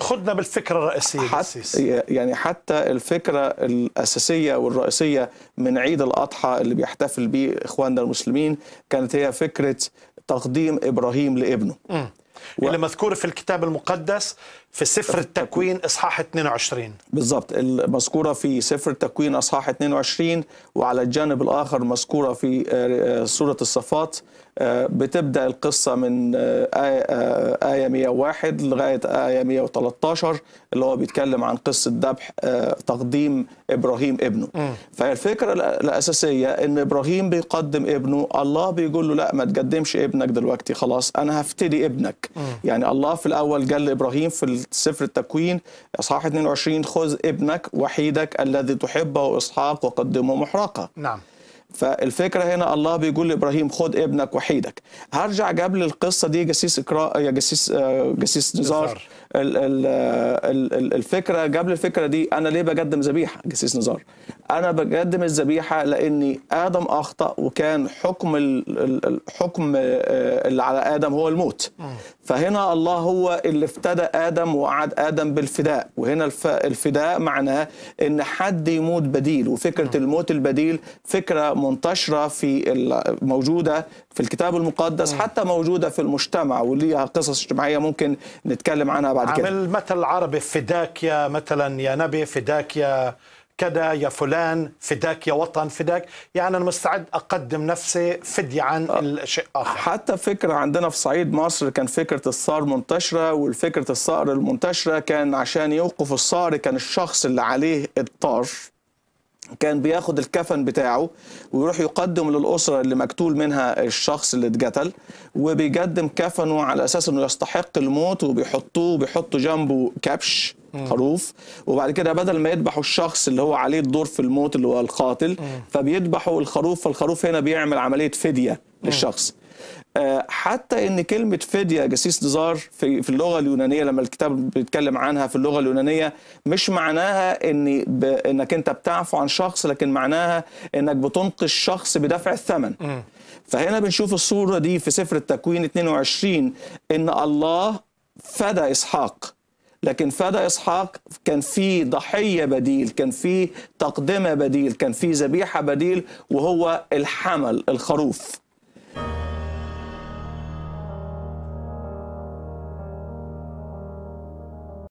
خدنا بالفكرة الرئيسية حتى يعني حتى الفكرة الأساسية والرئيسية من عيد الأضحى اللي بيحتفل به إخواننا المسلمين كانت هي فكرة تقديم إبراهيم لابنه م. و... اللي مذكور في الكتاب المقدس في سفر التكوين اصحاح 22 بالضبط المذكوره في سفر التكوين اصحاح 22 وعلى الجانب الاخر مذكوره في آه، آه، سوره الصفات آه، بتبدا القصه من ايه ايه 101 لغايه ايه 113 اللي هو بيتكلم عن قصه ذبح تقديم ابراهيم ابنه م. فالفكره الاساسيه ان ابراهيم بيقدم ابنه الله بيقول له لا ما تقدمش ابنك دلوقتي خلاص انا هفتدي ابنك م. يعني الله في الاول قال لابراهيم في سفر التكوين اصحاح 22 خذ ابنك وحيدك الذي تحبه اسحاق وقدمه محرقه نعم فالفكره هنا الله بيقول لابراهيم خد ابنك وحيدك هرجع جاب لي القصه دي جسيس اقراء آه، يا جسيس آه، جسيس نزار آه، الفكره جاب لي الفكره دي انا ليه بقدم ذبيحه جسيس نزار انا بقدم الذبيحه لاني ادم اخطا وكان حكم الحكم اللي على ادم هو الموت فهنا الله هو اللي افتدى ادم وقعد ادم بالفداء وهنا الفداء معناه ان حد يموت بديل وفكره الموت البديل فكره منتشرة في موجودة في الكتاب المقدس حتى موجودة في المجتمع وليها قصص اجتماعية ممكن نتكلم عنها بعد كده عمل مثل العربي فداك يا مثلا يا نبي فداك يا كذا يا فلان فداك يا وطن فداك يعني أنا مستعد أقدم نفسي فدية عن آه. الشيء آخر حتى فكرة عندنا في صعيد مصر كان فكرة الصار منتشرة والفكرة الصار المنتشرة كان عشان يوقف الصار كان الشخص اللي عليه الطار كان بياخد الكفن بتاعه ويروح يقدم للأسرة اللي مقتول منها الشخص اللي اتقتل وبيقدم كفنه على أساس أنه يستحق الموت وبيحطوه وبيحطوا جنبه كبش خروف وبعد كده بدل ما يذبحوا الشخص اللي هو عليه الدور في الموت اللي هو القاتل فبيذبحوا الخروف فالخروف هنا بيعمل عملية فدية للشخص آه، حتى ان كلمه فديه جسيس نزار في في اللغه اليونانيه لما الكتاب بيتكلم عنها في اللغه اليونانيه مش معناها ان ب... انك انت بتعفو عن شخص لكن معناها انك بتنقذ شخص بدفع الثمن م. فهنا بنشوف الصوره دي في سفر التكوين 22 ان الله فدى اسحاق لكن فدى اسحاق كان في ضحيه بديل كان في تقدمه بديل كان في ذبيحه بديل وهو الحمل الخروف